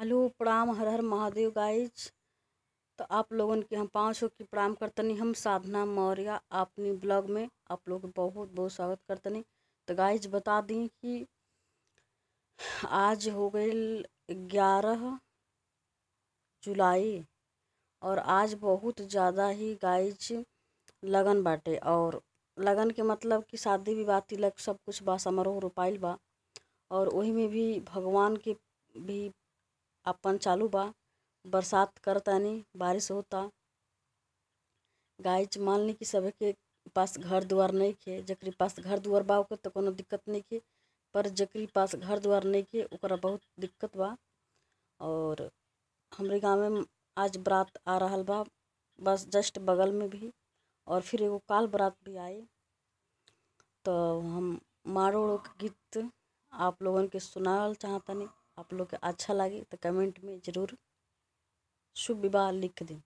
hello प्रणाम हर हर Mahadev guys तो आप लोगों के हम पाँच सौ की प्रणाम करतनी हम साधना मौर्य अपनी ब्लॉग में आप लोग बहुत बहुत स्वागत करतनी तो गाइज बता दी कि आज हो गई ग्यारह जुलाई और आज बहुत ज़्यादा ही गाइज लगन बाटे और लगन के मतलब कि शादी विवाह तिलक सब कुछ बा समारोह रोपाइल बा और वही में भी भगवान के भी अपन चालू बा बरसात करतानी बारिश होता गाय मान ली कि सभी के पास घर द्वार नहीं के जकरी पास घर द्वार बा ओकर तो कोनो दिक्कत नहीं के पर जकरी पास घर द्वार नहीं के ओकरा बहुत दिक्कत बा और हमारे गाँव में आज बरात आ रहा बा बस जस्ट बगल में भी और फिर एगो काल बरात भी आई तो हम मारो के गीत आप लोगन के सुनाल चाहतनी आप लोग के अच्छा लगे तो कमेंट में ज़रूर शुभ विवाह लिख दें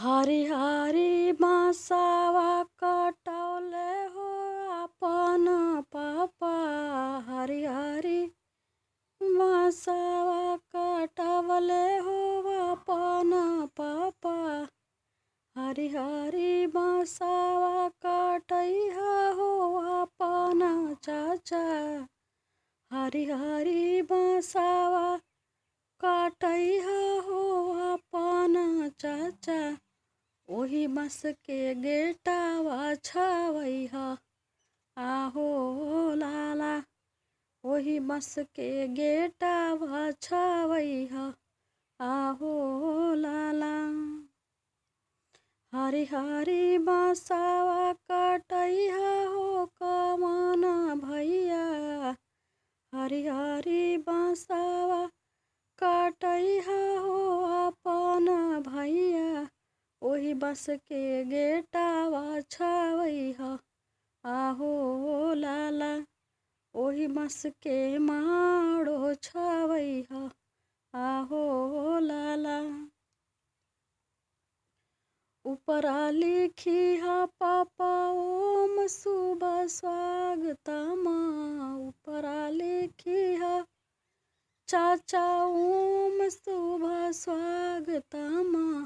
हरी हरी मासावा कटौले हो अपन पापा हरी हरी मासावा कटवले हो अपन पापा हरी हरी मासावा कटई राजा हरी हरी बसावा काट हो अपन चाचा वही बस के गेटावा छवै आहो लाला वही बस के गेटावा छवै आहो लाला हरी हरी काट काटैहा हरी बसावा काट हो अपन भैया वही बस के गेटावा छवै आहो लाला वही बस के माड़ो छवै आहो लाला उपरा लिखी हा पापा ओम शुभ स्वागतमा हा चाचा ओम स्वागत माँ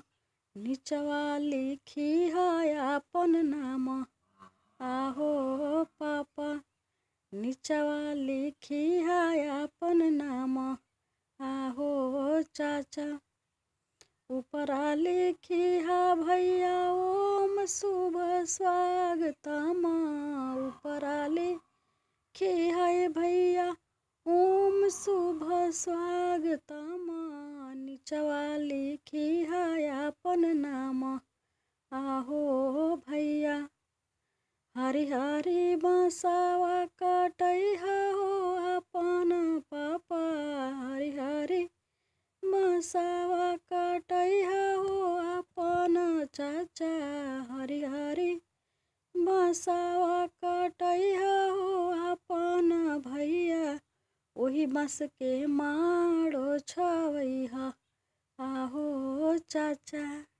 नीचवा है अपन नाम आहो पापा नीचवा है अपन नाम आहो चाचा ऊपर लिखी है भैया ओम शुभ माँ स्वागतमा निचवा लिखी है अपन नाम आहो भैया हरि हरि बसावा कटई हो अपन पापा हरि हरि बसावा कटई हो अपन चाचा हरि हरि बसावा कटई कोही बाँस के माडो छ वैह आहो चाचा